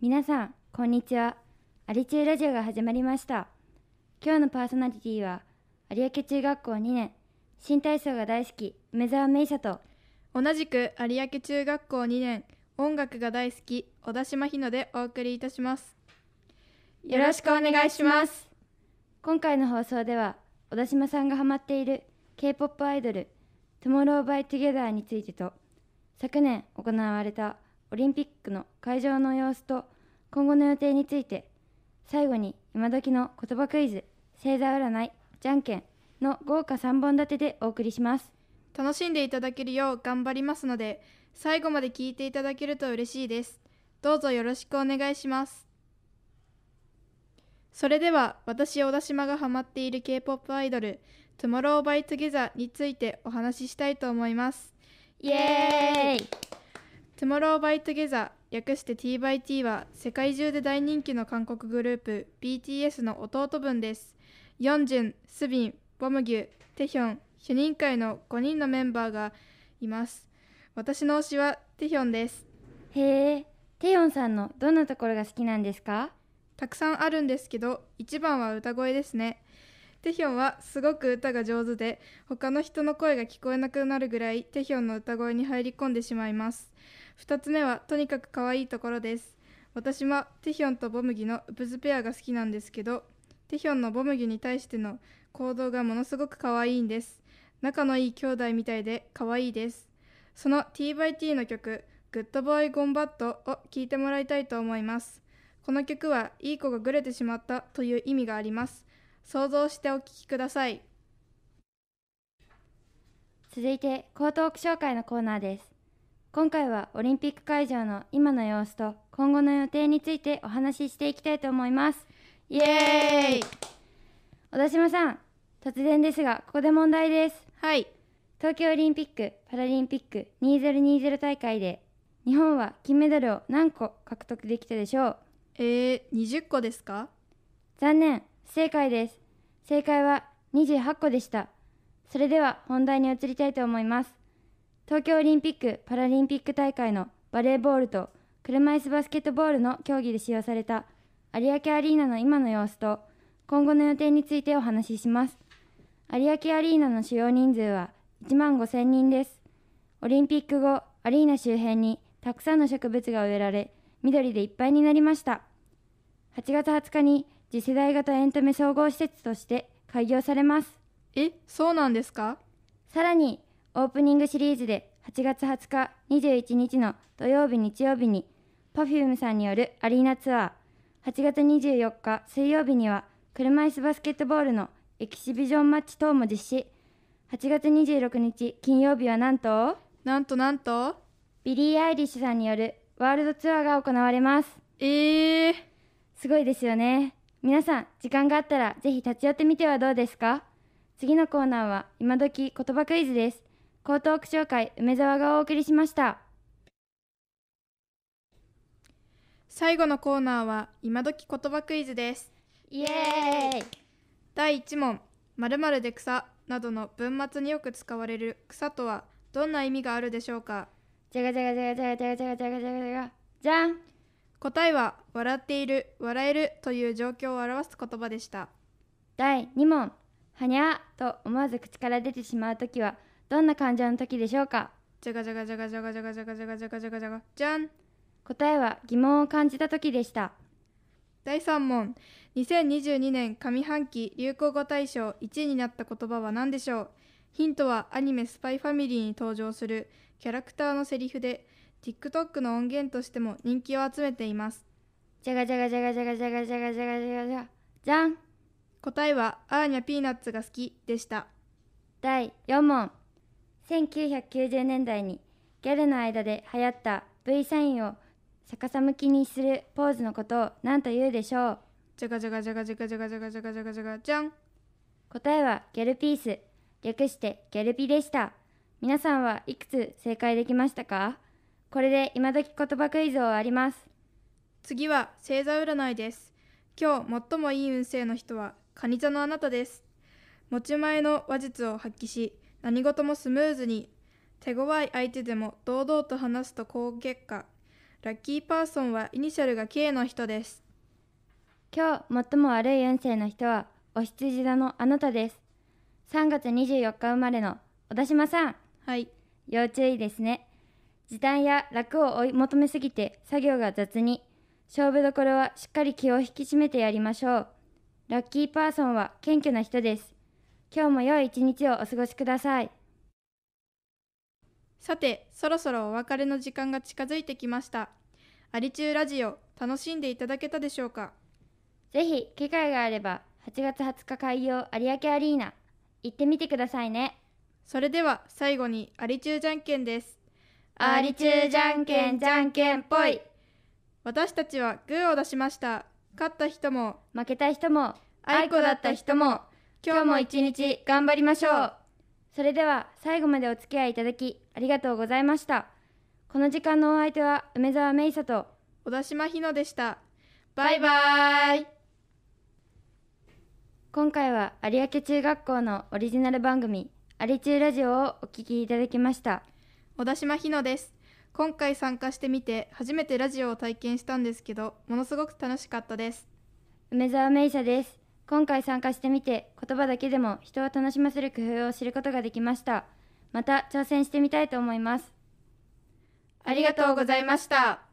皆さんこんにちはアリチューラジオが始まりました今日のパーソナリティは有明中学校2年新体操が大好き梅澤芽衣と同じく有明中学校2年音楽が大好き小田島日野でお送りいたしますよろしくお願いします今回の放送では小田島さんがハマっている K-POP アイドルト o m o r r o w by t o についてと昨年行われたオリンピックの会場の様子と今後の予定について最後に今時の言葉クイズ星座占いじゃんけんの豪華3本立てでお送りします楽しんでいただけるよう頑張りますので最後まで聞いていただけると嬉しいですどうぞよろしくお願いしますそれでは私小田島がハマっている K-POP アイドル「トゥモローバイトゥ y ザ o についてお話ししたいと思いますイエーイトゥモローバイトゲザー略して t y t は世界中で大人気の韓国グループ BTS の弟分です。ヨンジュン、スビン、ボムギュ、テヒョン、主任会の5人のメンバーがいます。私の推しはテヒョンです。へえ、テヒョンさんのどんなところが好きなんですかたくさんあるんですけど、一番は歌声ですね。テヒョンはすごく歌が上手で他の人の声が聞こえなくなるぐらいテヒョンの歌声に入り込んでしまいます2つ目はとにかく可愛いところです私もテヒョンとボムギのウプズペアが好きなんですけどテヒョンのボムギに対しての行動がものすごく可愛いんです仲のいい兄弟みたいで可愛いですその TYT の曲「グッドボーイゴンバットを聴いてもらいたいと思いますこの曲はいい子がグレてしまったという意味があります想像してお聞きください続いて江東区紹介のコーナーです今回はオリンピック会場の今の様子と今後の予定についてお話ししていきたいと思いますイエーイ小田島さん突然ですがここで問題ですはい東京オリンピック・パラリンピック2020大会で日本は金メダルを何個獲得できたでしょうえー、20個ですか残念正解です。正解は28個でした。それでは本題に移りたいと思います。東京オリンピック・パラリンピック大会のバレーボールと車椅子バスケットボールの競技で使用された有明アリーナの今の様子と今後の予定についてお話しします。有明アリーナの主要人数は1万5000人です。オリンピック後、アリーナ周辺にたくさんの植物が植えられ、緑でいっぱいになりました。8月20日に次世代型エンタメ総合施設として開業されますえそうなんですかさらにオープニングシリーズで8月20日21日の土曜日日曜日に Perfume さんによるアリーナツアー8月24日水曜日には車椅子バスケットボールのエキシビジョンマッチ等も実施8月26日金曜日はなんとなんとなんとビリー・アイリッシュさんによるワールドツアーが行われますえー、すごいですよね皆さん、時間があったらぜひ立ち寄ってみてはどうですか次のコーナーは今時言葉クイズです。江東区紹介梅沢がお送りしました。最後のコーナーは今時言葉クイズです。イエーイ第一問、まるまるで草などの文末によく使われる草とはどんな意味があるでしょうかじゃがじゃがじゃがじゃがじゃがじゃがじゃがじゃがじゃん答えは笑っている笑えるという状況を表す言葉でした第2問はにゃーと思わず口から出てしまう時はどんな感情の時でしょうかじゃがじゃがじゃがじゃがじゃがじゃがじゃがじゃがじゃがじゃがじゃん答えは疑問を感じた時でした第3問2022年上半期流行語大賞1位になった言葉は何でしょうヒントはアニメ「スパイファミリーに登場するキャラクターのセリフで「TikTok の音源としても人気を集めています。じゃがじゃがじゃがじゃがじゃがじゃがじゃがじゃがじゃじゃん答えはアーニャピーナッツが好きでした。第4問。1990年代にギャルの間で流行った V サインを逆さ向きにするポーズのことを何と言うでしょうじゃがじゃがじゃがじゃがじゃがじゃがじゃがじゃがじゃがじゃん答えはギャルピース略してギャルピでした皆さんはいくつ正解できましたかこれで今時言葉クイズをわります次は星座占いです今日最もいい運勢の人は蟹座のあなたです持ち前の話術を発揮し何事もスムーズに手強い相手でも堂々と話すと好結果ラッキーパーソンはイニシャルが K の人です今日最も悪い運勢の人はお羊座のあなたです3月24日生まれの小田島さんはい要注意ですね時短や楽を追い求めすぎて作業が雑に勝負どころはしっかり気を引き締めてやりましょうラッキーパーソンは謙虚な人です今日も良い一日をお過ごしくださいさてそろそろお別れの時間が近づいてきましたアリチューラジオ楽しんでいただけたでしょうかぜひ機会があれば8月20日開業有明アリーナ行ってみてくださいねそれでは最後にアリチューじゃんけんですありちゅうじゃんけんじゃんけんぽい私たちはグーを出しました勝った人も負けた人もあいこだった人も今日も一日頑張りましょうそれでは最後までお付き合いいただきありがとうございましたこの時間のお相手は梅澤芽衣と小田島ひのでしたバイバイ今回は有明中学校のオリジナル番組「アリチューラジオ」をお聴きいただきました。小田島ひのです今回参加してみて初めてラジオを体験したんですけどものすごく楽しかったです梅澤芽衣です今回参加してみて言葉だけでも人を楽しませる工夫を知ることができましたまた挑戦してみたいと思いますありがとうございました。